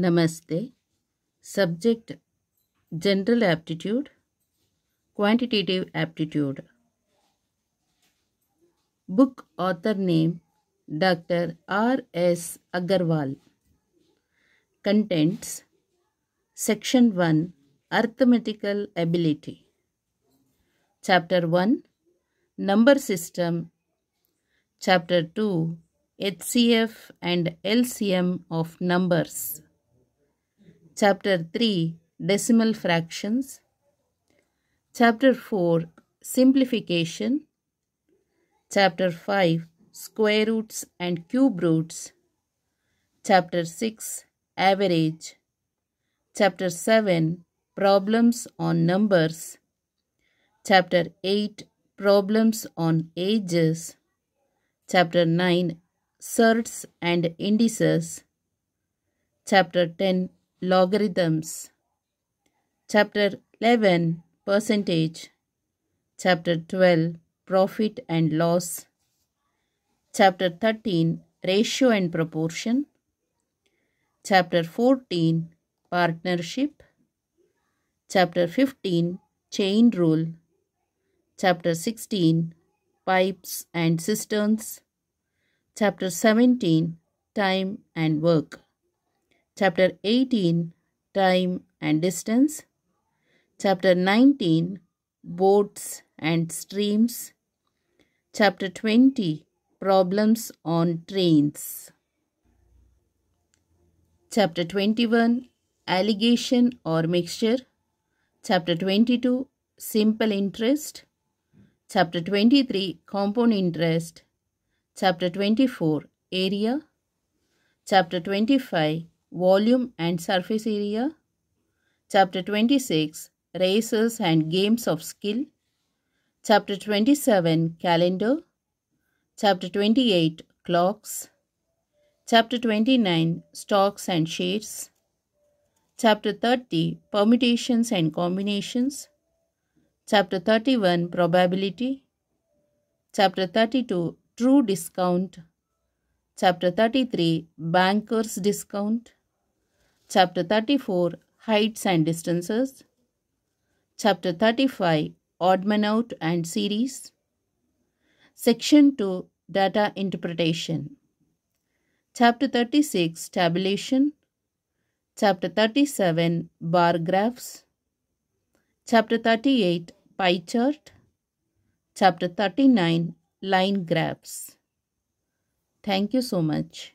नमस्ते subject general aptitude quantitative aptitude book author name doctor R S Agarwal contents section one arithmetical ability chapter two H C F and L C M of numbers Chapter 3 Decimal Fractions Chapter 4 Simplification Chapter 5 Square Roots and Cube Roots Chapter 6 Average Chapter 7 Problems on Numbers Chapter 8 Problems on Ages Chapter 9 Certs and Indices Chapter 10 logarithms chapter 11 percentage chapter 12 profit and loss chapter 13 ratio and proportion chapter 14 partnership chapter 15 chain rule chapter 16 pipes and cisterns chapter 17 time and work Chapter 18 Time and Distance. Chapter 19 Boats and Streams. Chapter 20 Problems on Trains. Chapter 21 Allegation or Mixture. Chapter 22 Simple Interest. Chapter 23 Compound Interest. Chapter 24 Area. Chapter 25 Volume and Surface Area. Chapter 26 Races and Games of Skill. Chapter 27 Calendar. Chapter 28 Clocks. Chapter 29 Stocks and Shares. Chapter 30 Permutations and Combinations. Chapter 31 Probability. Chapter 32 True Discount. Chapter 33 Banker's Discount. Chapter 34 Heights and Distances. Chapter 35 Odd Out and Series. Section 2 Data Interpretation. Chapter 36 Tabulation. Chapter 37 Bar Graphs. Chapter 38 Pie Chart. Chapter 39 Line Graphs. Thank you so much.